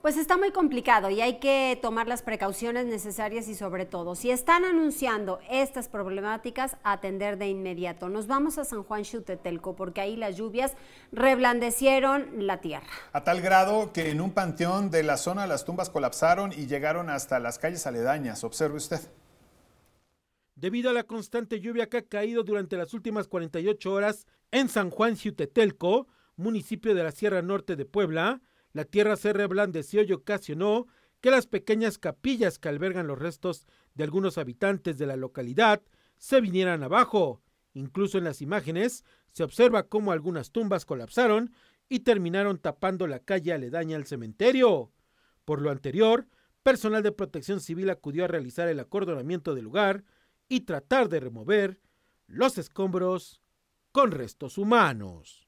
Pues está muy complicado y hay que tomar las precauciones necesarias y sobre todo, si están anunciando estas problemáticas, atender de inmediato. Nos vamos a San Juan Ciutetelco porque ahí las lluvias reblandecieron la tierra. A tal grado que en un panteón de la zona las tumbas colapsaron y llegaron hasta las calles aledañas. Observe usted. Debido a la constante lluvia que ha caído durante las últimas 48 horas en San Juan Ciutetelco, municipio de la Sierra Norte de Puebla, la tierra se reblandeció y ocasionó que las pequeñas capillas que albergan los restos de algunos habitantes de la localidad se vinieran abajo. Incluso en las imágenes se observa cómo algunas tumbas colapsaron y terminaron tapando la calle aledaña al cementerio. Por lo anterior, personal de protección civil acudió a realizar el acordonamiento del lugar y tratar de remover los escombros con restos humanos.